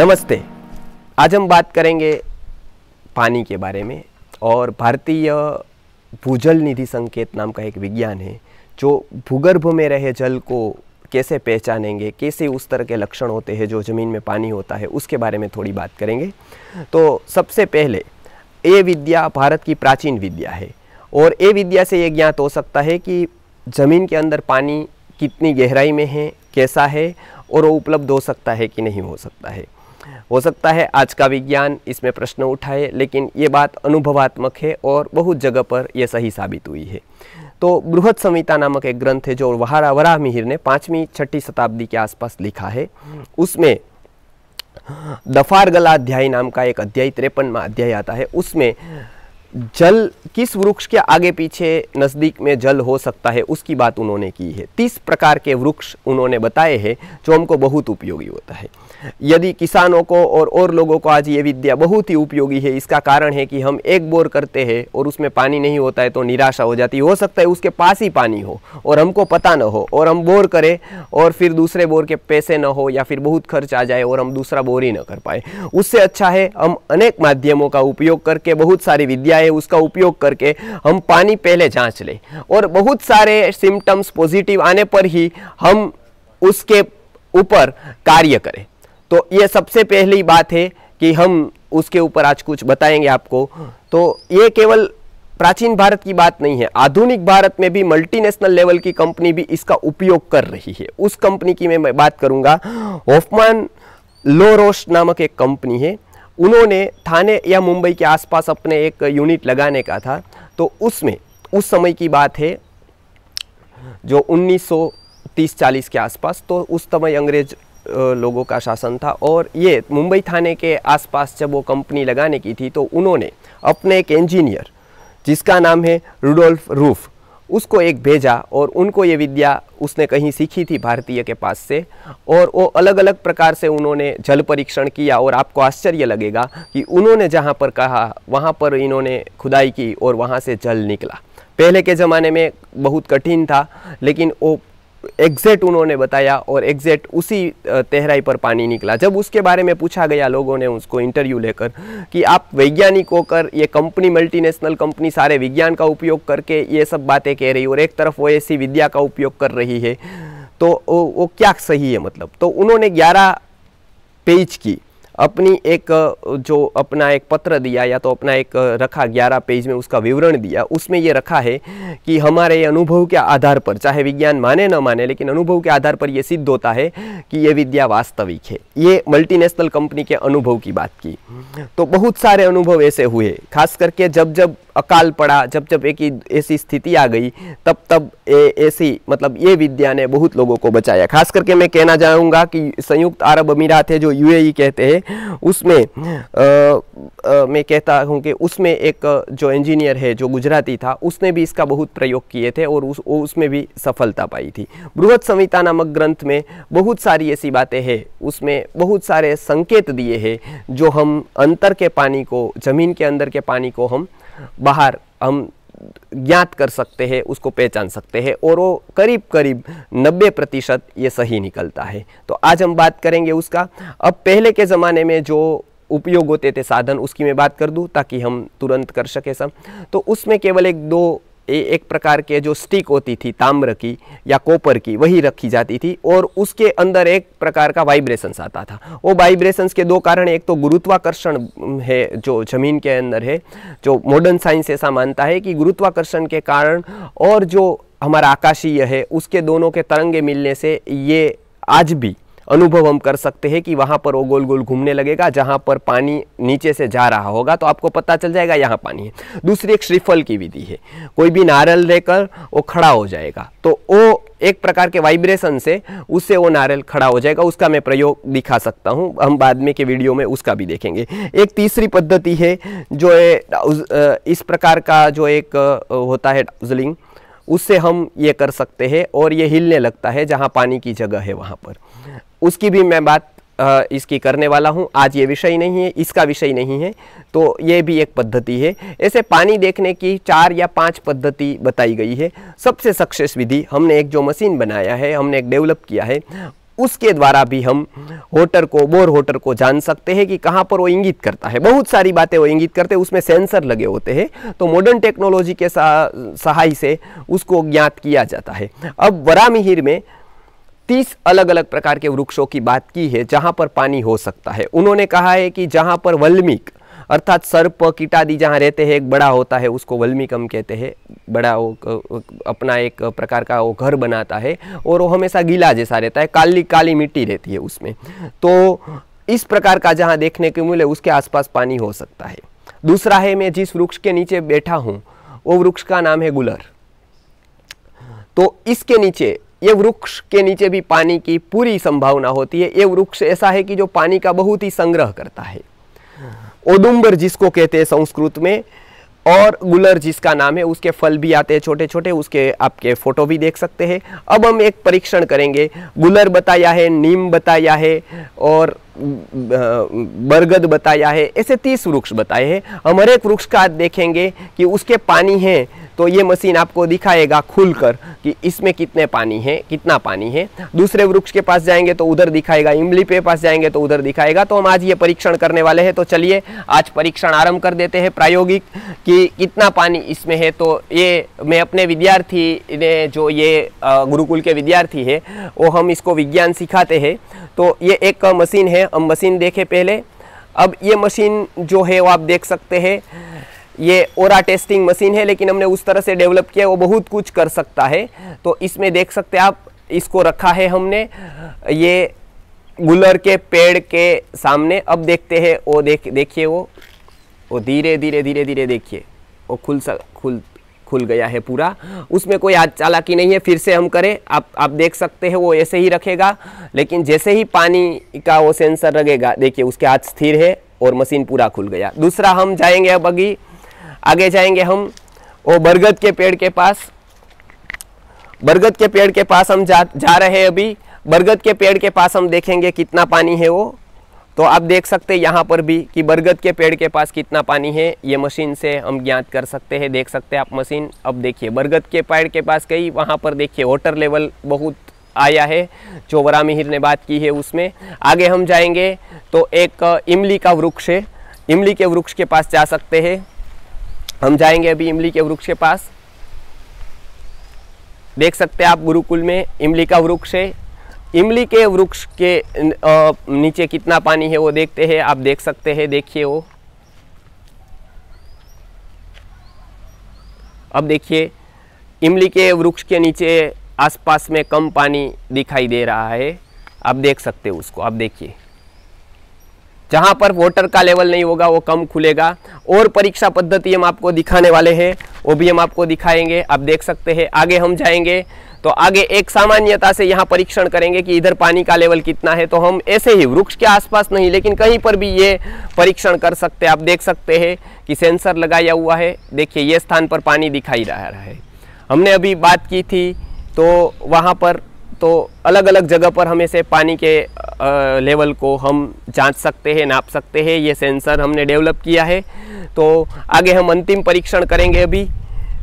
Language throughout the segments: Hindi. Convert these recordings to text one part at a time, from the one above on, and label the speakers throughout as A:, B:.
A: नमस्ते आज हम बात करेंगे पानी के बारे में और भारतीय भूजल निधि संकेत नाम का एक विज्ञान है जो भूगर्भ में रहे जल को कैसे पहचानेंगे कैसे उस तरह के लक्षण होते हैं जो ज़मीन में पानी होता है उसके बारे में थोड़ी बात करेंगे तो सबसे पहले ये विद्या भारत की प्राचीन विद्या है और ये विद्या से ये ज्ञात हो सकता है कि ज़मीन के अंदर पानी कितनी गहराई में है कैसा है और वो उपलब्ध हो सकता है कि नहीं हो सकता है हो सकता है आज का विज्ञान इसमें प्रश्न उठाए लेकिन ये बात अनुभवात्मक है और बहुत जगह पर यह सही साबित हुई है तो बृहद संहिता नामक एक ग्रंथ है जो वहारा वराह मिहिर ने पाँचवीं छठी शताब्दी के आसपास लिखा है उसमें दफारगला अध्याय नाम का एक अध्याय त्रेपनवा अध्याय आता है उसमें जल किस वृक्ष के आगे पीछे नज़दीक में जल हो सकता है उसकी बात उन्होंने की है तीस प्रकार के वृक्ष उन्होंने बताए हैं जो हमको बहुत उपयोगी होता है यदि किसानों को और और लोगों को आज ये विद्या बहुत ही उपयोगी है इसका कारण है कि हम एक बोर करते हैं और उसमें पानी नहीं होता है तो निराशा हो जाती हो सकता है उसके पास ही पानी हो और हमको पता न हो और हम बोर करें और फिर दूसरे बोर के पैसे न हो या फिर बहुत खर्च आ जाए और हम दूसरा बोर ही न कर पाए उससे अच्छा है हम अनेक माध्यमों का उपयोग करके बहुत सारी विद्या मीडिया है उसका उपयोग करके हम पानी पहले जांच लें और बहुत सारे सिम्टम्स पॉजिटिव आने पर ही हम उसके ऊपर कार्य करें तो ये सबसे पहली बात है कि हम उसके ऊपर आज कुछ बताएंगे आपको तो ये केवल प्राचीन भारत की बात नहीं है आधुनिक भारत में भी मल्टीनेशनल लेवल की कंपनी भी इसका उपयोग कर रही है उस कंपनी की मैं बात करूंगा ओफमान लोरोश नामक एक कंपनी है उन्होंने थाने या मुंबई के आसपास अपने एक यूनिट लगाने का था तो उसमें उस समय की बात है जो 1930-40 के आसपास तो उस समय अंग्रेज लोगों का शासन था और ये मुंबई थाने के आसपास जब वो कंपनी लगाने की थी तो उन्होंने अपने एक इंजीनियर जिसका नाम है रुडोल्फ रूफ उसको एक भेजा और उनको ये विद्या उसने कहीं सीखी थी भारतीय के पास से और वो अलग अलग प्रकार से उन्होंने जल परीक्षण किया और आपको आश्चर्य लगेगा कि उन्होंने जहाँ पर कहा वहाँ पर इन्होंने खुदाई की और वहाँ से जल निकला पहले के ज़माने में बहुत कठिन था लेकिन वो एग्जैक्ट उन्होंने बताया और एग्जैक्ट उसी तहराई पर पानी निकला जब उसके बारे में पूछा गया लोगों ने उसको इंटरव्यू लेकर कि आप वैज्ञानिक होकर ये कंपनी मल्टीनेशनल कंपनी सारे विज्ञान का उपयोग करके ये सब बातें कह रही और एक तरफ वो ऐसी विद्या का उपयोग कर रही है तो वो, वो क्या सही है मतलब तो उन्होंने ग्यारह पेज की अपनी एक जो अपना एक पत्र दिया या तो अपना एक रखा ग्यारह पेज में उसका विवरण दिया उसमें ये रखा है कि हमारे अनुभव के आधार पर चाहे विज्ञान माने न माने लेकिन अनुभव के आधार पर यह सिद्ध होता है कि ये विद्या वास्तविक है ये मल्टीनेशनल कंपनी के अनुभव की बात की तो बहुत सारे अनुभव ऐसे हुए खास करके जब जब अकाल पड़ा जब जब एक ऐसी स्थिति आ गई तब तब ऐसी मतलब ये विद्या ने बहुत लोगों को बचाया खास करके मैं कहना चाहूँगा कि संयुक्त अरब अमीरात है जो यूएई कहते हैं उसमें मैं कहता हूँ कि उसमें एक जो इंजीनियर है जो गुजराती था उसने भी इसका बहुत प्रयोग किए थे और उस उसमें भी सफलता पाई थी बृहद संहिता नामक ग्रंथ में बहुत सारी ऐसी बातें हैं उसमें बहुत सारे संकेत दिए हैं जो हम अंतर के पानी को ज़मीन के अंदर के पानी को हम बाहर हम ज्ञात कर सकते हैं उसको पहचान सकते हैं और वो करीब करीब 90 प्रतिशत ये सही निकलता है तो आज हम बात करेंगे उसका अब पहले के ज़माने में जो उपयोग होते थे साधन उसकी मैं बात कर दूँ ताकि हम तुरंत कर सके सब तो उसमें केवल एक दो एक प्रकार के जो स्टिक होती थी ताम्र की या कॉपर की वही रखी जाती थी और उसके अंदर एक प्रकार का वाइब्रेशंस आता था वो वाइब्रेशंस के दो कारण एक तो गुरुत्वाकर्षण है जो ज़मीन के अंदर है जो मॉडर्न साइंस ऐसा मानता है कि गुरुत्वाकर्षण के कारण और जो हमारा आकाशीय है उसके दोनों के तरंगे मिलने से ये आज भी अनुभव हम कर सकते हैं कि वहाँ पर वो गोल गोल घूमने लगेगा जहाँ पर पानी नीचे से जा रहा होगा तो आपको पता चल जाएगा यहाँ पानी है दूसरी एक श्रीफल की विधि है कोई भी नारियल लेकर वो खड़ा हो जाएगा तो वो एक प्रकार के वाइब्रेशन से उससे वो नारियल खड़ा हो जाएगा उसका मैं प्रयोग दिखा सकता हूँ हम बाद में के वीडियो में उसका भी देखेंगे एक तीसरी पद्धति है जो है इस प्रकार का जो एक होता है डाउजलिंग उससे हम ये कर सकते हैं और ये हिलने लगता है जहाँ पानी की जगह है वहाँ पर उसकी भी मैं बात इसकी करने वाला हूँ आज ये विषय नहीं है इसका विषय नहीं है तो ये भी एक पद्धति है ऐसे पानी देखने की चार या पांच पद्धति बताई गई है सबसे सक्सेस विधि हमने एक जो मशीन बनाया है हमने एक डेवलप किया है उसके द्वारा भी हम होटर को बोर होटर को जान सकते हैं कि कहाँ पर वो इंगित करता है बहुत सारी बातें वो इंगित करते हैं उसमें सेंसर लगे होते हैं तो मॉडर्न टेक्नोलॉजी के सहाय से उसको ज्ञात किया जाता है अब वरामिहिर में तीस अलग अलग प्रकार के वृक्षों की बात की है जहाँ पर पानी हो सकता है उन्होंने कहा है कि जहाँ पर वल्मिक अर्थात सर्प कीटादि जहाँ रहते हैं एक बड़ा होता है उसको वल्मीकम कहते हैं बड़ा वो अपना एक प्रकार का वो घर बनाता है और वो हमेशा गीला जैसा रहता है काली काली मिट्टी रहती है उसमें तो इस प्रकार का जहाँ देखने को मिले उसके आसपास पानी हो सकता है दूसरा है मैं जिस वृक्ष के नीचे बैठा हूँ वो वृक्ष का नाम है गुलर तो इसके नीचे ये वृक्ष के नीचे भी पानी की पूरी संभावना होती है ये वृक्ष ऐसा है कि जो पानी का बहुत ही संग्रह करता है ओदुम्बर जिसको कहते हैं संस्कृत में और गुलर जिसका नाम है उसके फल भी आते हैं छोटे छोटे उसके आपके फोटो भी देख सकते हैं अब हम एक परीक्षण करेंगे गुलर बताया है नीम बताया है और बरगद बताया है ऐसे तीस वृक्ष बताए हैं हम हर एक वृक्ष का देखेंगे कि उसके पानी है तो ये मशीन आपको दिखाएगा खुलकर कि इसमें कितने पानी है कितना पानी है दूसरे वृक्ष के पास जाएंगे तो उधर दिखाएगा इमली पे पास जाएंगे तो उधर दिखाएगा तो हम आज ये परीक्षण करने वाले हैं तो चलिए आज परीक्षण आरंभ कर देते हैं प्रायोगिक कि कितना पानी इसमें है तो ये मैं अपने विद्यार्थी ने जो ये गुरुकुल के विद्यार्थी है वो हम इसको विज्ञान सिखाते हैं तो ये एक मशीन है हम मशीन देखे पहले अब ये मशीन जो है वो आप देख सकते हैं ये ओरा टेस्टिंग मशीन है लेकिन हमने उस तरह से डेवलप किया वो बहुत कुछ कर सकता है तो इसमें देख सकते हैं आप इसको रखा है हमने ये गुलर के पेड़ के सामने अब देखते हैं वो देख देखिए वो वो धीरे धीरे धीरे धीरे देखिए वो खुल सक खुल खुल गया है पूरा उसमें कोई आज चालाकी नहीं है फिर से हम करें आप आप देख सकते हैं वो ऐसे ही रखेगा लेकिन जैसे ही पानी का वो सेंसर लगेगा देखिए उसके हाथ स्थिर है और मशीन पूरा खुल गया दूसरा हम जाएंगे अब अगी आगे जाएंगे हम वो बरगद के पेड़ के पास बरगद के पेड़ के पास हम जा जा रहे हैं अभी बरगद के पेड़ के पास हम देखेंगे कितना पानी है वो तो आप देख सकते हैं यहाँ पर भी कि बरगद के पेड़ के पास कितना पानी है ये मशीन से हम ज्ञात कर सकते हैं देख सकते हैं आप मशीन अब देखिए बरगद के पेड़ के पास कई वहाँ पर देखिए वाटर लेवल बहुत आया है जो वरा मिहिर ने बात की है उसमें आगे हम जाएंगे तो एक इमली का वृक्ष है इमली के वृक्ष के पास जा सकते हैं हम जाएंगे अभी इमली के वृक्ष के पास देख सकते हैं आप गुरुकुल में इमली का वृक्ष है इमली के वृक्ष के नीचे कितना पानी है वो देखते हैं आप देख सकते हैं देखिए वो अब देखिए इमली के वृक्ष के नीचे आसपास में कम पानी दिखाई दे रहा है आप देख सकते हो उसको आप देखिए जहाँ पर वोटर का लेवल नहीं होगा वो कम खुलेगा और परीक्षा पद्धति हम आपको दिखाने वाले हैं वो भी हम आपको दिखाएंगे आप देख सकते हैं आगे हम जाएंगे तो आगे एक सामान्यता से यहाँ परीक्षण करेंगे कि इधर पानी का लेवल कितना है तो हम ऐसे ही वृक्ष के आसपास नहीं लेकिन कहीं पर भी ये परीक्षण कर सकते हैं आप देख सकते हैं कि सेंसर लगाया हुआ है देखिए ये स्थान पर पानी दिखाई रहा है हमने अभी बात की थी तो वहाँ पर तो अलग अलग जगह पर हम इसे पानी के लेवल को हम जांच सकते हैं नाप सकते हैं ये सेंसर हमने डेवलप किया है तो आगे हम अंतिम परीक्षण करेंगे अभी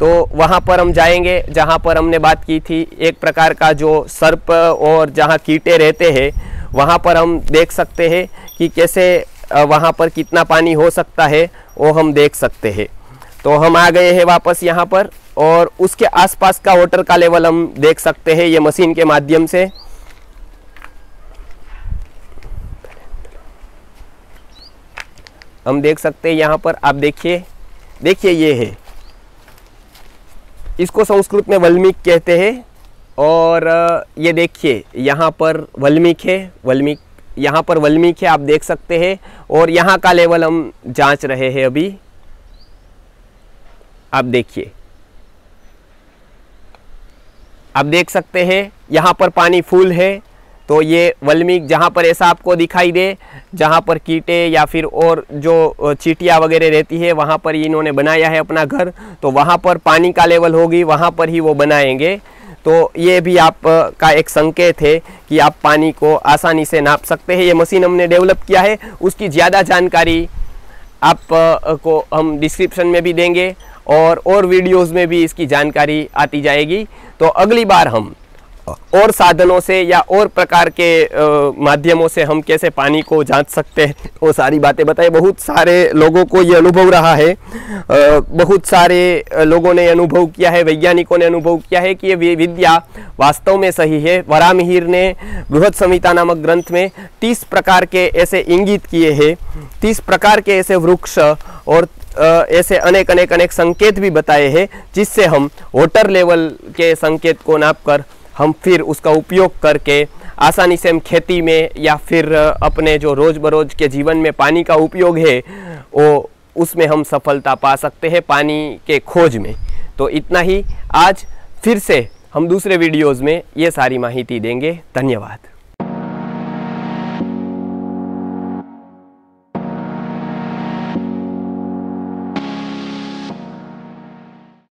A: तो वहाँ पर हम जाएंगे जहाँ पर हमने बात की थी एक प्रकार का जो सर्प और जहाँ कीटे रहते हैं वहाँ पर हम देख सकते हैं कि कैसे वहाँ पर कितना पानी हो सकता है वो हम देख सकते हैं तो हम आ गए हैं वापस यहाँ पर और उसके आसपास का वाटर का लेवल हम देख सकते हैं ये मशीन के माध्यम से हम देख सकते हैं यहाँ पर आप देखिए देखिए ये है इसको संस्कृत में वल्मीक कहते हैं और ये देखिए यहाँ पर वल्मीक है वल्मीक यहाँ पर वल्मीक है आप देख सकते हैं और यहाँ का लेवल हम जांच रहे हैं अभी आप देखिए आप देख सकते हैं यहाँ पर पानी फुल है तो ये वल्मीक जहाँ पर ऐसा आपको दिखाई दे जहाँ पर कीटे या फिर और जो चीटियाँ वगैरह रहती है वहाँ पर इन्होंने बनाया है अपना घर तो वहाँ पर पानी का लेवल होगी वहाँ पर ही वो बनाएंगे तो ये भी आप का एक संकेत है कि आप पानी को आसानी से नाप सकते हैं ये मशीन हमने डेवलप किया है उसकी ज़्यादा जानकारी आप को हम डिस्क्रिप्शन में भी देंगे और और वीडियोस में भी इसकी जानकारी आती जाएगी तो अगली बार हम और साधनों से या और प्रकार के माध्यमों से हम कैसे पानी को जांच सकते हैं वो सारी बातें बताई बहुत सारे लोगों को ये अनुभव रहा है बहुत सारे लोगों ने अनुभव किया है वैज्ञानिकों ने अनुभव किया है कि ये विद्या वास्तव में सही है वरा मिहिर ने बृहद संहिता नामक ग्रंथ में तीस प्रकार के ऐसे इंगित किए हैं तीस प्रकार के ऐसे वृक्ष और ऐसे अनेक अनेक अनेक संकेत भी बताए हैं जिससे हम वोटर लेवल के संकेत को नाप कर हम फिर उसका उपयोग करके आसानी से हम खेती में या फिर अपने जो रोज़ बरोज़ के जीवन में पानी का उपयोग है वो उसमें हम सफलता पा सकते हैं पानी के खोज में तो इतना ही आज फिर से हम दूसरे वीडियोज़ में ये सारी माहिती देंगे धन्यवाद